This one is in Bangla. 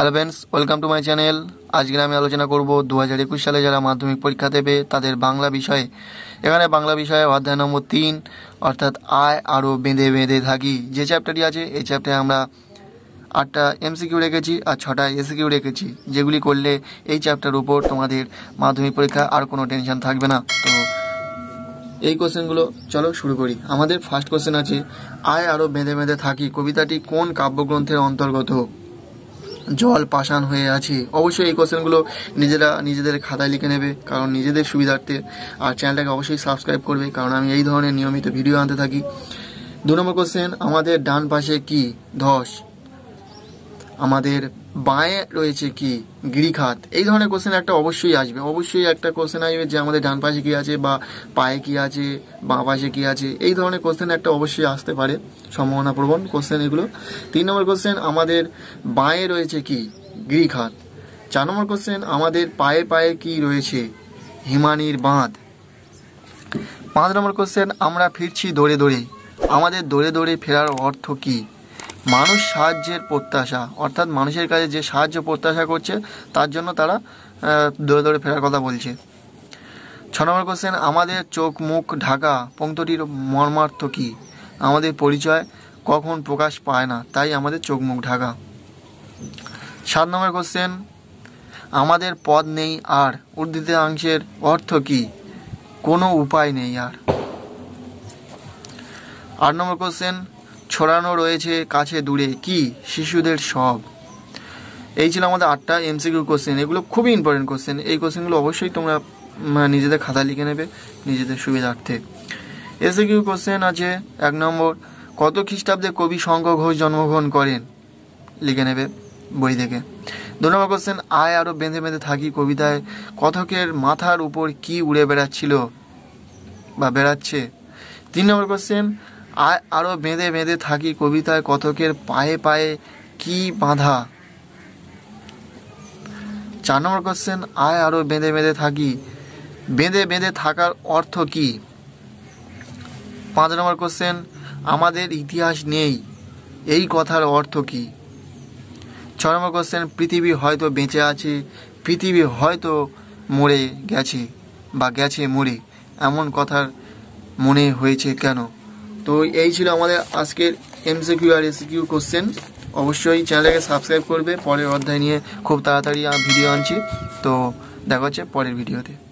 hello friends welcome to my channel আজকে আমি আলোচনা করব দু হাজার একুশ সালে যারা মাধ্যমিক পরীক্ষা দেবে তাদের বাংলা বিষয়ে এখানে বাংলা বিষয়ে অধ্যায় নম্বর তিন অর্থাৎ আয় আরও বেঁধে বেঁধে থাকি যে চ্যাপ্টারটি আছে এই চ্যাপ্টারে আমরা আটটা এমসিকিউ রেখেছি আর ছটা এসিকিউ রেখেছি যেগুলি করলে এই চ্যাপ্টার উপর তোমাদের মাধ্যমিক পরীক্ষা আর কোনো টেনশন থাকবে না তো এই কোশ্চেনগুলো চলো শুরু করি আমাদের ফার্স্ট কোশ্চেন আছে আয় আরও বেঁধে বেঁধে থাকি কবিতাটি কোন কাব্যগ্রন্থের অন্তর্গত জল পাশান হয়ে আছে অবশ্যই এই কোশ্চেনগুলো নিজেরা নিজেদের খাতায় লিখে নেবে কারণ নিজেদের সুবিধার্থে আর চ্যানেলটাকে অবশ্যই সাবস্ক্রাইব করবে কারণ আমি এই ধরনের নিয়মিত ভিডিও আনতে থাকি দু নম্বর কোশ্চেন আমাদের ডান পাশে কি ধস আমাদের বাঁয়ে রয়েছে কি গিরিখাত এই ধরনের কোশ্চেন একটা অবশ্যই আসবে অবশ্যই একটা কোশ্চেন আসবে যে আমাদের ডান পাশে কি আছে বা পায়ে কি আছে বাঁ পাশে কি আছে এই ধরনের কোশ্চেন একটা অবশ্যই আসতে পারে সম্ভাবনা প্রবণ কোশ্চেন এগুলো তিন নম্বর কোশ্চেন আমাদের বাঁয়ে রয়েছে কি গিরিখাত চার নম্বর কোশ্চেন আমাদের পায়ে পায়ে কি রয়েছে হিমানির বাঁধ পাঁচ নম্বর কোশ্চেন আমরা ফিরছি দৌড়ে দৌড়ে আমাদের দৌড়ে দৌড়ে ফেরার অর্থ কী মানুষ সাহায্যের প্রত্যাশা অর্থাৎ মানুষের কাছে যে সাহায্য প্রত্যাশা করছে তার জন্য তারা দৌড়ে দৌড়ে ফেরার কথা বলছে ছ নম্বর কোশ্চেন আমাদের চোখ মুখ ঢাকা পঙ্ক্তটির মর্মার্থ কী আমাদের পরিচয় কখন প্রকাশ পায় না তাই আমাদের চোখ মুখ ঢাকা সাত নম্বর কোশ্চেন আমাদের পদ নেই আর অংশের অর্থ কী কোনো উপায় নেই আর আট নম্বর কোশ্চেন ছড়ানো রয়েছে কাছে দূরে কি শিশুদের সব এই ছিল আমাদের আটটা এমসিকিউ কোশ্চেন এগুলো খুবই ইম্পর্টেন্ট কোশ্চেন এই কোশ্চেনগুলো অবশ্যই তোমরা নিজেদের খাতা লিখে নেবে নিজেদের সুবিধার্থে এসিকিউ কোশ্চেন আছে এক নম্বর কত খ্রিস্টাব্দে কবি শঙ্খ ঘোষ জন্মগ্রহণ করেন লিখে নেবে বই থেকে দু নম্বর কোশ্চেন আয় আরও বেঁধে বেঁধে থাকি কবিতায় কথকের মাথার উপর কি উড়ে বেড়াচ্ছিল বা বেড়াচ্ছে তিন নম্বর কোশ্চেন আর আরও বেঁধে বেঁধে থাকি কবিতায় কতকের পায়ে পায়ে কি বাঁধা চার নম্বর কোশ্চেন আয় আরও বেঁধে বেঁধে থাকি বেঁধে বেঁধে থাকার অর্থ কি পাঁচ নম্বর কোশ্চেন আমাদের ইতিহাস নেই এই কথার অর্থ কি ছ নম্বর কোশ্চেন পৃথিবী হয়তো বেঁচে আছে পৃথিবী হয়তো মরে গেছে বা গেছে মরে এমন কথার মনে হয়েছে কেন তো এই ছিল আমাদের আজকের এমসিকিউ আর এসিকিউ কোশ্চেন অবশ্যই চ্যানেলটাকে সাবস্ক্রাইব করবে পরের অধ্যায় নিয়ে খুব তাড়াতাড়ি ভিডিও আনছি তো দেখা হচ্ছে পরের ভিডিওতে